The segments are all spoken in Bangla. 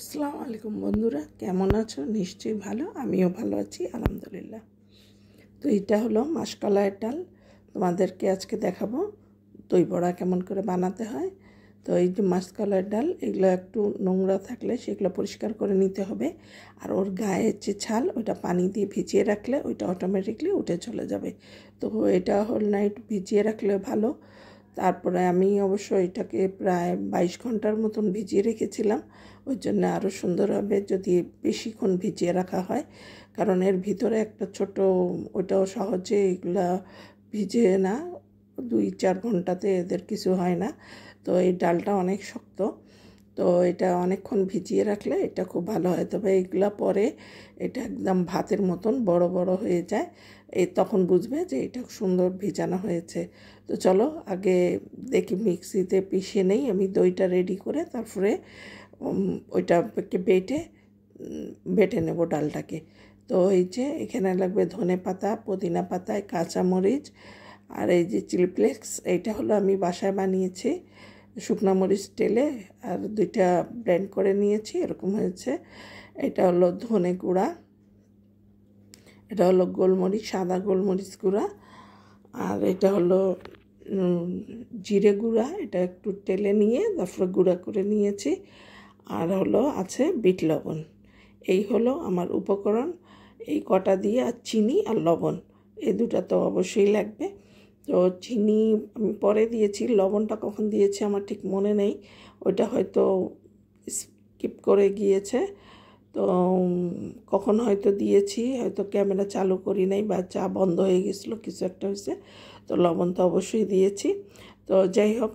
আসসালামু আলাইকুম বন্ধুরা কেমন আছো নিশ্চয়ই ভালো আমিও ভালো আছি আলহামদুলিল্লাহ তো এটা হলো মাসকলাইয়ের ডাল তোমাদেরকে আজকে দেখাবো দই বড়া কেমন করে বানাতে হয় তো এই যে মাসকলাইয়ের ডাল এগুলো একটু নোংরা থাকলে সেগুলো পরিষ্কার করে নিতে হবে আর ওর গায়ের যে ছাল ওটা পানি দিয়ে ভিজিয়ে রাখলে ওইটা অটোমেটিকলি উঠে চলে যাবে তো এটা হোল নাইট ভিজিয়ে রাখলে ভালো তারপরে আমি অবশ্য এটাকে প্রায় বাইশ ঘন্টার মতন ভিজিয়ে রেখেছিলাম ওই জন্য আরও সুন্দর হবে যদি বেশিক্ষণ ভিজিয়ে রাখা হয় কারণ এর ভিতরে একটা ছোট ওটাও সহজে এগুলো ভিজে না দুই চার ঘন্টাতে এদের কিছু হয় না তো এই ডালটা অনেক শক্ত তো এটা অনেকক্ষণ ভিজিয়ে রাখলে এটা খুব ভালো হয় তবে এগুলো পরে এটা একদম ভাতের মতন বড় বড় হয়ে যায় এই তখন বুঝবে যে এটা সুন্দর ভিজানো হয়েছে তো চলো আগে দেখি মিক্সিতে পিষে নেই আমি দইটা রেডি করে তারপরে ওইটাকে বেটে বেটে নেব ডালটাকে তো এই যে এখানে লাগবে ধনে পাতা পুদিনা পাতায় কাঁচামরিচ আর এই যে চিলিপ্লেক্স এইটা হলো আমি বাসায় বানিয়েছি শুকনো মরিচ টেলে আর দুইটা ব্র্যান্ড করে নিয়েছি এরকম হয়েছে এটা হলো ধনে গুঁড়া এটা হলো গোলমরিচ সাদা গোলমরিচ গুঁড়া আর এটা হলো জিরে গুঁড়া এটা একটু টেলে নিয়ে তারপরে গুঁড়া করে নিয়েছি আর হলো আছে বিট লবণ এই হলো আমার উপকরণ এই কটা দিয়ে আর চিনি আর লবণ এই দুটা তো অবশ্যই লাগবে তো চিনি আমি পরে দিয়েছি লবণটা কখন দিয়েছি আমার ঠিক মনে নেই ওইটা হয়তো স্কিপ করে গিয়েছে তো কখন হয়তো দিয়েছি হয়তো ক্যামেরা চালু করি নাই বা চা বন্ধ হয়ে গেছিলো কিছু একটা হয়েছে তো লবণ তো অবশ্যই দিয়েছি তো যাই হোক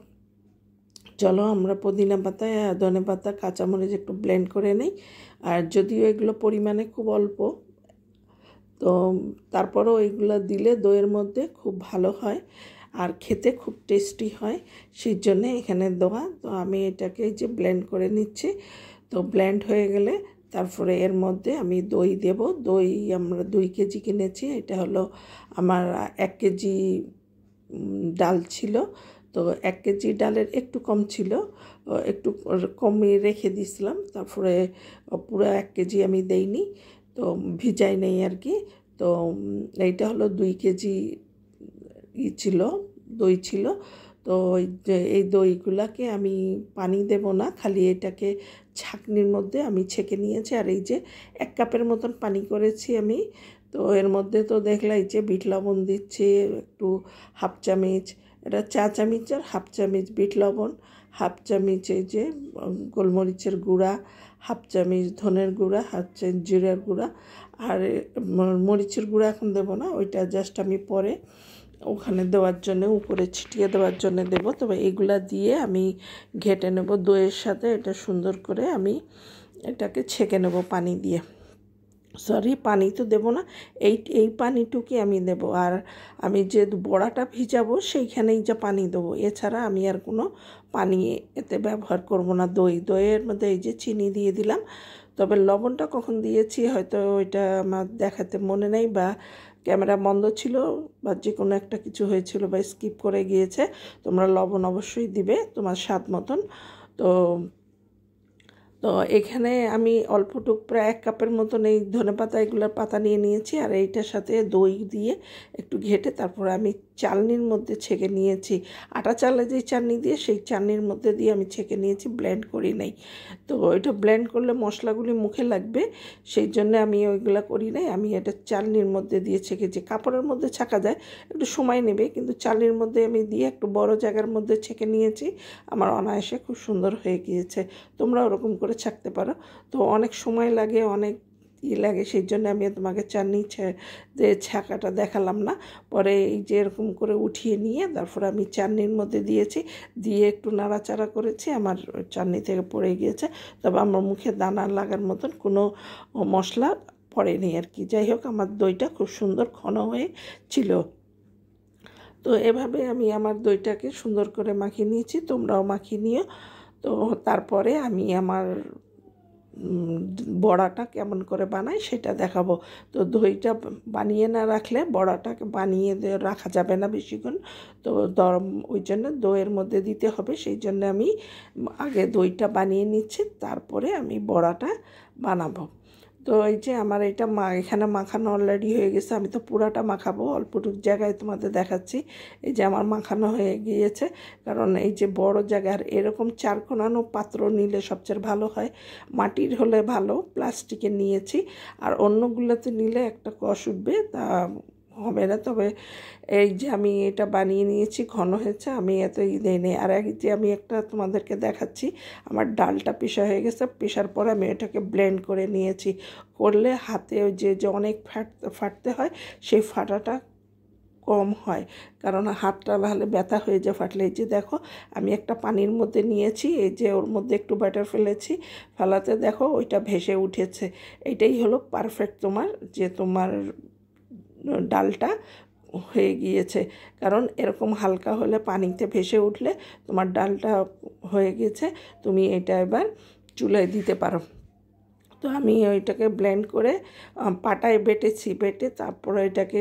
চলো আমরা পুদিনা পাতায় ধনে পাতা কাঁচামরিচ একটু ব্লেন্ড করে নিই আর যদিও এগুলো পরিমাণে খুব অল্প তো তারপরেও এগুলো দিলে দইয়ের মধ্যে খুব ভালো হয় আর খেতে খুব টেস্টি হয় সেই জন্যে এখানে দোয়া তো আমি এটাকে যে ব্লেন্ড করে নিচ্ছি তো ব্লেন্ড হয়ে গেলে তারপরে এর মধ্যে আমি দই দেব দই আমরা দুই কেজি কিনেছি এটা হলো আমার এক কেজি ডাল ছিল তো এক কেজি ডালের একটু কম ছিল একটু কমে রেখে দিয়েছিলাম তারপরে পুরো এক কেজি আমি দেইনি তো ভিজাই নেই আর কি তো এইটা হলো দুই কেজি ই ছিল দই ছিল তো এই দইগুলাকে আমি পানি দেব না খালি এটাকে ছাঁকনির মধ্যে আমি ছেঁকে নিয়েছি আর এই যে এক কাপের মতন পানি করেছি আমি তো এর মধ্যে তো দেখলাই যে বিট লবণ দিচ্ছে একটু হাফ চামিচ এটা চা চামিচ আর হাফ চামিচ বিট লবণ হাফ চামিচ এই যে গোলমরিচের গুঁড়া হাফ চামচ ধনের গুঁড়া হাফ চামচ জিরার গুঁড়া আর মরিচের গুঁড়া এখন দেবো না ওইটা জাস্ট আমি পরে ওখানে দেওয়ার জন্য উপরে ছিটিয়ে দেওয়ার জন্য দেব তবে এগুলা দিয়ে আমি ঘেটে নেব দইয়ের সাথে এটা সুন্দর করে আমি এটাকে ছেঁকে নেব পানি দিয়ে সরি পানি তো দেবো না এই এই পানিটুকুই আমি দেব আর আমি যে বড়াটা ভিজাবো সেইখানেই যা পানি দেবো এছাড়া আমি আর কোনো পানি এতে ব্যবহার করব না দই দইয়ের মধ্যে এই যে চিনি দিয়ে দিলাম তবে লবণটা কখন দিয়েছি হয়তো ওইটা আমার দেখাতে মনে নেই বা ক্যামেরা বন্ধ ছিল বা যে কোনো একটা কিছু হয়েছিল বা স্কিপ করে গিয়েছে তোমরা লবণ অবশ্যই দিবে তোমার স্বাদ মতন তো তো এখানে আমি অল্পটুক প্রায় এক কাপের মতন এই ধনে পাতা এগুলোর পাতা নিয়ে নিয়েছি আর এইটার সাথে দই দিয়ে একটু ঘেটে তারপর আমি চালনির মধ্যে ছেঁকে নিয়েছি আটা চালে যে চাটনি দিয়ে সেই চাটনির মধ্যে দিয়ে আমি ছেঁকে নিয়েছি ব্লেন্ড করি নাই তো এটা ব্লেন্ড করলে মশলাগুলি মুখে লাগবে সেই জন্য আমি ওইগুলা করি নাই আমি এটা চালনির মধ্যে দিয়ে ছেঁকেছি কাপড়ের মধ্যে ছাঁকা যায় একটু সময় নেবে কিন্তু চালনির মধ্যে আমি দিয়ে একটু বড় জায়গার মধ্যে ছেঁকে নিয়েছি আমার অনায়াসে খুব সুন্দর হয়ে গিয়েছে তোমরা ওরকম করে ছাঁকতে পারো তো অনেক সময় লাগে অনেক ইয়ে লাগে সেই জন্য আমি তোমাকে চার নিচে যে ছাকাটা দেখালাম না পরে এই যে এরকম করে উঠিয়ে নিয়ে তারপর আমি চাটনির মধ্যে দিয়েছি দিয়ে একটু নাড়াচাড়া করেছি আমার চাটনি থেকে পড়ে গিয়েছে তবে আমার মুখে দানা লাগার মতন কোনো মশলা পড়েনি আর কি যাই হোক আমার দইটা খুব সুন্দর ঘন হয়েছিল তো এভাবে আমি আমার দইটাকে সুন্দর করে মাখিয়ে নিয়েছি তোমরাও মাখিয়ে নিও তো তারপরে আমি আমার বড়াটা কেমন করে বানাই সেটা দেখাবো তো দইটা বানিয়ে না রাখলে বড়াটাকে বানিয়ে রাখা যাবে না বেশিক্ষণ তো দরম ওই জন্য দইয়ের মধ্যে দিতে হবে সেই জন্য আমি আগে দইটা বানিয়ে নিচ্ছি তারপরে আমি বড়াটা বানাবো তো এই যে আমার এটা মা এখানে মাখানো অলরেডি হয়ে গেছে আমি তো পুরাটা মাখাবো অল্পটুক জায়গায় তোমাদের দেখাচ্ছি এই যে আমার মাখানো হয়ে গিয়েছে কারণ এই যে বড় জায়গার এরকম চারকোনানো পাত্র নিলে সবচেয়ে ভালো হয় মাটির হলে ভালো প্লাস্টিকের নিয়েছি আর অন্যগুলোতে নিলে একটা কষ উঠবে তা হবে না তবে এই যে আমি এটা বানিয়ে নিয়েছি ঘন হয়েছে আমি এত ই নেই আর এক যে আমি একটা তোমাদেরকে দেখাচ্ছি আমার ডালটা পিসা হয়ে গেছে পিসার পরে আমি এটাকে ব্লেন্ড করে নিয়েছি করলে হাতে যে যে অনেক ফাট ফাটতে হয় সেই ফাটাটা কম হয় কারণ হাতটা ভালো ব্যথা হয়ে যায় ফাটলে এই যে দেখো আমি একটা পানির মধ্যে নিয়েছি এই যে ওর মধ্যে একটু ব্যাটার ফেলেছি ফেলাতে দেখো ওইটা ভেসে উঠেছে এইটাই হলো পারফেক্ট তোমার যে তোমার ডালটা হয়ে গিয়েছে কারণ এরকম হালকা হলে পানিতে ভেসে উঠলে তোমার ডালটা হয়ে গেছে তুমি এটা এবার চুলায় দিতে পারো তো আমি ওইটাকে ব্লেন্ড করে পাটায় বেটেছি বেটে তারপর এটাকে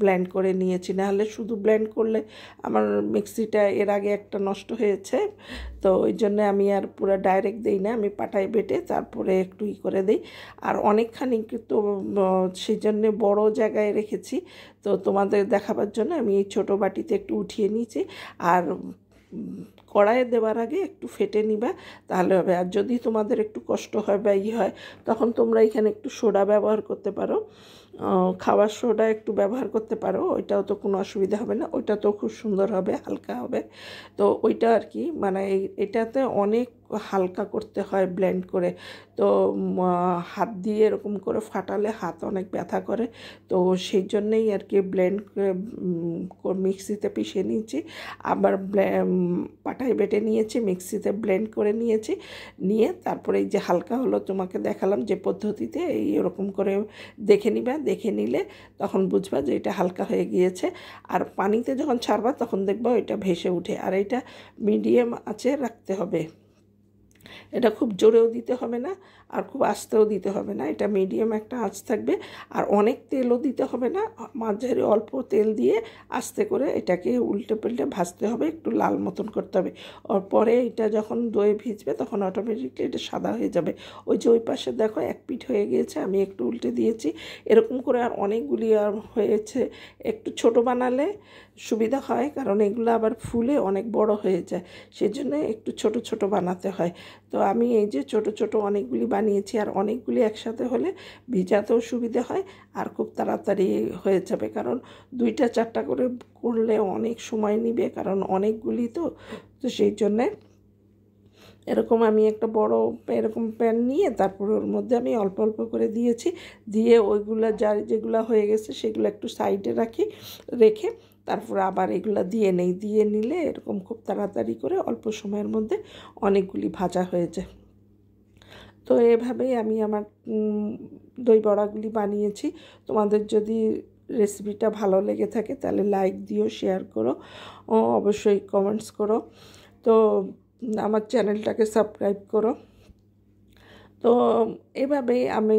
ব্লেন্ড করে নিয়েছি নাহলে শুধু ব্লেন্ড করলে আমার মিক্সিটা এর আগে একটা নষ্ট হয়েছে তো ওই জন্য আমি আর পুরো ডাইরেক্ট দিই না আমি পাটায় বেটে তারপরে একটু ই করে দিই আর অনেকখানি তো সেই জন্যে বড়ো জায়গায় রেখেছি তো তোমাদের দেখাবার জন্য আমি এই ছোটো বাটিতে একটু উঠিয়ে নিয়েছি আর কড়াইয়ে দেওয়ার আগে একটু ফেটে নিবা তাহলে হবে আর যদি তোমাদের একটু কষ্ট হয় বা ই হয় তখন তোমরা এখানে একটু সোডা ব্যবহার করতে পারো খাবার সোডা একটু ব্যবহার করতে পারো ওইটাও তো কোনো অসুবিধা হবে না ওইটা তো খুব সুন্দর হবে হালকা হবে তো ওইটা আর কি মানে এটাতে অনেক হালকা করতে হয় ব্লেন্ড করে তো হাত দিয়ে এরকম করে ফাটালে হাত অনেক ব্যথা করে তো সেই জন্যেই আর কি ব্লেন্ড মিক্সিতে পিষে নিয়েছি আবার পাটায় বেটে নিয়েছি মিক্সিতে ব্লেন্ড করে নিয়েছি নিয়ে তারপরে এই যে হালকা হলো তোমাকে দেখালাম যে পদ্ধতিতে এই এরকম করে দেখে নিবে দেখে নিলে তখন বুঝবা যে এটা হালকা হয়ে গিয়েছে আর পানিতে যখন ছাড়বা তখন দেখবা এটা ভেসে উঠে আর এটা মিডিয়াম আছে রাখতে হবে এটা খুব জোরেও দিতে হবে না আর খুব আস্তেও দিতে হবে না এটা মিডিয়াম একটা আঁচ থাকবে আর অনেক তেলও দিতে হবে না মাঝারি অল্প তেল দিয়ে আস্তে করে এটাকে উল্টে পাল্টে ভাজতে হবে একটু লাল মতন করতে হবে পরে এটা যখন দই ভিজবে তখন অটোমেটিকলি এটা সাদা হয়ে যাবে ওই যে ওই পাশে দেখো এক পিঠ হয়ে গিয়েছে আমি একটু উল্টে দিয়েছি এরকম করে আর অনেকগুলি আর হয়েছে একটু ছোট বানালে সুবিধা হয় কারণ এগুলো আবার ফুলে অনেক বড় হয়ে যায় সেজন্য একটু ছোট ছোট বানাতে হয় তো আমি এই যে ছোট ছোট অনেকগুলি বানিয়েছি আর অনেকগুলি একসাথে হলে ভিজাতেও সুবিধে হয় আর খুব তাড়াতাড়ি হয়ে যাবে কারণ দুইটা চারটা করে করলে অনেক সময় নিবে কারণ অনেকগুলি তো তো সেই জন্যে এরকম আমি একটা বড় এরকম প্যান নিয়ে তারপরে ওর মধ্যে আমি অল্প অল্প করে দিয়েছি দিয়ে ওইগুলো যার যেগুলো হয়ে গেছে সেগুলো একটু সাইডে রাখি রেখে তারপর আবার এগুলো দিয়ে নেই দিয়ে নিলে এরকম খুব তাড়াতাড়ি করে অল্প সময়ের মধ্যে অনেকগুলি ভাজা হয়ে যায় তো এভাবেই আমি আমার দই বড়াগুলি বানিয়েছি তোমাদের যদি রেসিপিটা ভালো লেগে থাকে তাহলে লাইক দিও শেয়ার করো ও অবশ্যই কমেন্টস করো তো আমার চ্যানেলটাকে সাবস্ক্রাইব করো তো এভাবেই আমি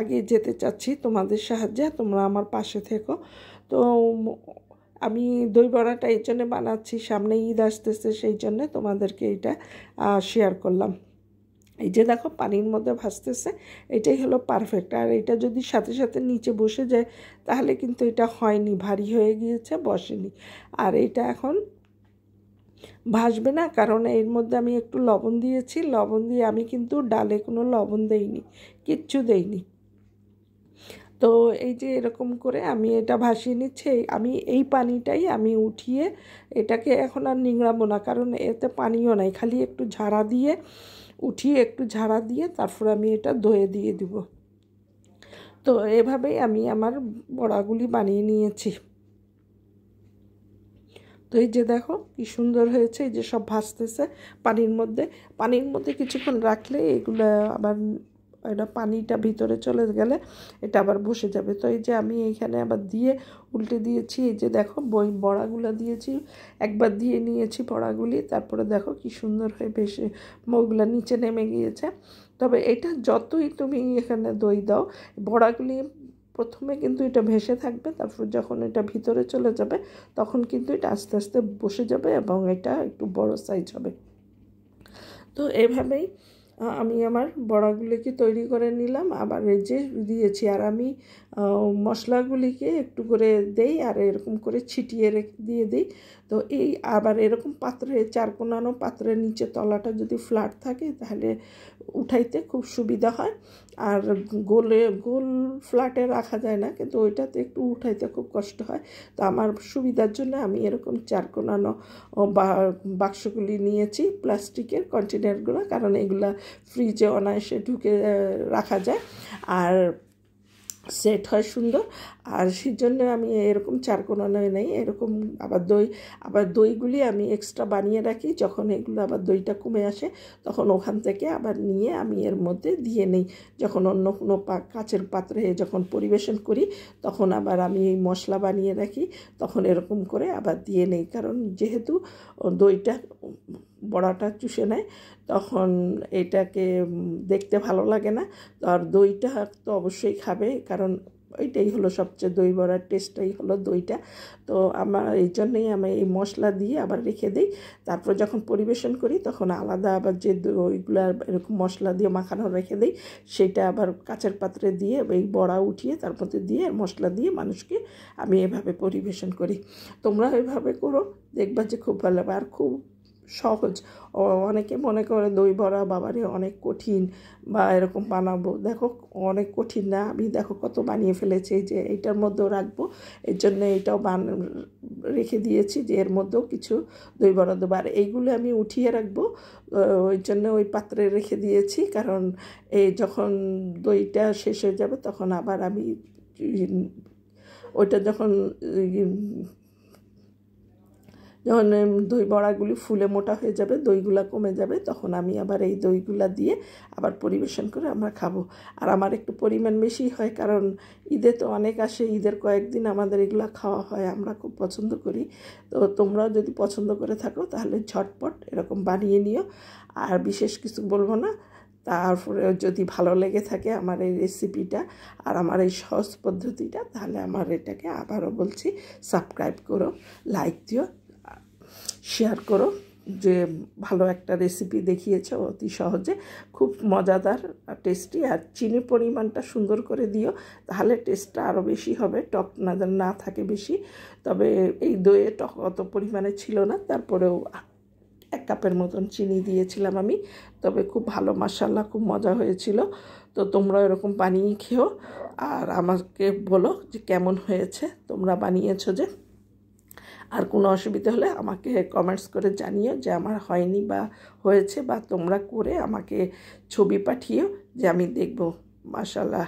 আগে যেতে চাচ্ছি তোমাদের সাহায্যে তোমরা আমার পাশে থেকো তো আমি দই বড়াটা এই জন্যে বানাচ্ছি সামনে ঈদ আসতেছে সেই জন্যে তোমাদেরকে এটা শেয়ার করলাম এই যে দেখো পানির মধ্যে ভাসতেছে এটাই হলো পারফেক্ট আর এটা যদি সাথে সাথে নিচে বসে যায় তাহলে কিন্তু এটা হয়নি ভারী হয়ে গিয়েছে বসেনি আর এটা এখন ভাসবে না কারণ এর মধ্যে আমি একটু লবণ দিয়েছি লবণ দিয়ে আমি কিন্তু ডালে কোনো লবণ দেইনি কিচ্ছু দেইনি তো এই যে এরকম করে আমি এটা ভাসিয়ে নিচ্ছি আমি এই পানিটাই আমি উঠিয়ে এটাকে এখন আর নিংড়াবো না কারণ এতে পানিও নাই খালি একটু ঝাড়া দিয়ে উঠিয়ে একটু ঝাড়া দিয়ে তারপর আমি এটা ধয়ে দিয়ে দিব তো এভাবেই আমি আমার বড়াগুলি বানিয়ে নিয়েছি তো এই যে দেখো কি সুন্দর হয়েছে এই যে সব ভাসতেছে পানির মধ্যে পানির মধ্যে কিছুক্ষণ রাখলে এগুলো আবার এটা পানিটা ভিতরে চলে গেলে এটা আবার বসে যাবে তো এই যে আমি এইখানে আবার দিয়ে উল্টে দিয়েছি এই যে দেখো বই বড়াগুলো দিয়েছি একবার দিয়ে নিয়েছি বড়াগুলি তারপরে দেখো কি সুন্দর হয়ে ভেসে মৌগুলো নিচে নেমে গিয়েছে তবে এটা যতই তুমি এখানে দই দাও বড়াগুলি প্রথমে কিন্তু এটা ভেসে থাকবে তারপর যখন এটা ভিতরে চলে যাবে তখন কিন্তু এটা আস্তে আস্তে বসে যাবে এবং এটা একটু বড় সাইজ হবে তো এভাবেই আমি আমার বড়াগুলিকে তৈরি করে নিলাম আবার রেজে যে দিয়েছি আর আমি মশলাগুলিকে একটু করে দেই আর এরকম করে ছিটিয়ে রেখে দিয়ে দিই তো এই আবার এরকম পাত্রে চার কোনানো পাত্রের নিচে তলাটা যদি ফ্ল্যাট থাকে তাহলে উঠাইতে খুব সুবিধা হয় আর গোলে গোল ফ্ল্যাটে রাখা যায় না কিন্তু ওইটাতে একটু উঠাইতে খুব কষ্ট হয় তো আমার সুবিধার জন্য আমি এরকম চার কোনানো বাক্সগুলি নিয়েছি প্লাস্টিকের কন্টেনারগুলো কারণ এগুলা ফ্রিজে অনায়াসে ঢুকে রাখা যায় আর সেট হয় সুন্দর আর সেই জন্য আমি এরকম চারকোনায় নেই এরকম আবার দই আবার দইগুলি আমি এক্সট্রা বানিয়ে রাখি যখন এগুলো আবার দইটা কমে আসে তখন ওখান থেকে আবার নিয়ে আমি এর মধ্যে দিয়ে নেই যখন অন্য কোনো কাচের পাত্রে যখন পরিবেশন করি তখন আবার আমি এই মশলা বানিয়ে রাখি তখন এরকম করে আবার দিয়ে নেই কারণ যেহেতু দইটা বড়াটা চুষে নেয় তখন এটাকে দেখতে ভালো লাগে না আর দইটা তো অবশ্যই খাবে কারণ ওইটাই হলো সবচেয়ে দই বড়ার টেস্টটাই হলো দইটা তো আমার এই জন্যেই আমি এই মশলা দিয়ে আবার রেখে দিই তারপর যখন পরিবেশন করি তখন আলাদা আবার যে দইগুলো এরকম মশলা দিয়ে মাখানো রেখে দিই সেটা আবার কাঁচের পাত্রে দিয়ে এই বড়া উঠিয়ে তার মধ্যে দিয়ে মশলা দিয়ে মানুষকে আমি এভাবে পরিবেশন করি তোমরা এভাবে করো দেখবা যে খুব ভালো আর খুব সহজ অনেকে মনে করে দই বড়া বাবারে অনেক কঠিন বা এরকম বানাবো দেখো অনেক কঠিন না আমি দেখো কত বানিয়ে ফেলেছি যে এইটার মধ্যেও রাখবো এর জন্য এইটাও বান রেখে দিয়েছি যে এর মধ্যেও কিছু দই বড়া দেবো এইগুলো আমি উঠিয়ে রাখবো ওই জন্য ওই পাত্রে রেখে দিয়েছি কারণ এই যখন দইটা শেষ হয়ে যাবে তখন আবার আমি ওইটা যখন যখন দই বড়াগুলি ফুলে মোটা হয়ে যাবে দইগুলা কমে যাবে তখন আমি আবার এই দইগুলা দিয়ে আবার পরিবেশন করে আমরা খাবো আর আমার একটু পরিমাণ বেশি হয় কারণ ঈদে তো অনেক আসে ঈদের কয়েকদিন আমাদের এগুলো খাওয়া হয় আমরা খুব পছন্দ করি তো তোমরাও যদি পছন্দ করে থাকো তাহলে ঝটপট এরকম বানিয়ে নিও আর বিশেষ কিছু বলবো না তারপরে যদি ভালো লেগে থাকে আমার এই রেসিপিটা আর আমার এই সহজ পদ্ধতিটা তাহলে আমার এটাকে আবারও বলছি সাবস্ক্রাইব করো লাইক দিও শেয়ার করো যে ভালো একটা রেসিপি দেখিয়েছ অতি সহজে খুব মজাদার টেস্টি আর চিনির পরিমাণটা সুন্দর করে দিও তাহলে টেস্টটা আরও বেশি হবে টক না না থাকে বেশি তবে এই দইয়ে টক অত পরিমাণে ছিল না তারপরেও এক কাপের মতন চিনি দিয়েছিলাম আমি তবে খুব ভালো মাসাল্লা খুব মজা হয়েছিল তো তোমরা এরকম বানিয়ে খেও আর আমাকে বলো যে কেমন হয়েছে তোমরা বানিয়েছো যে আর কোনো অসুবিধা হলে আমাকে কমেন্টস করে জানিও যে আমার হয়নি বা হয়েছে বা তোমরা করে আমাকে ছবি পাঠিও যে আমি দেখব মাসাল্লাহ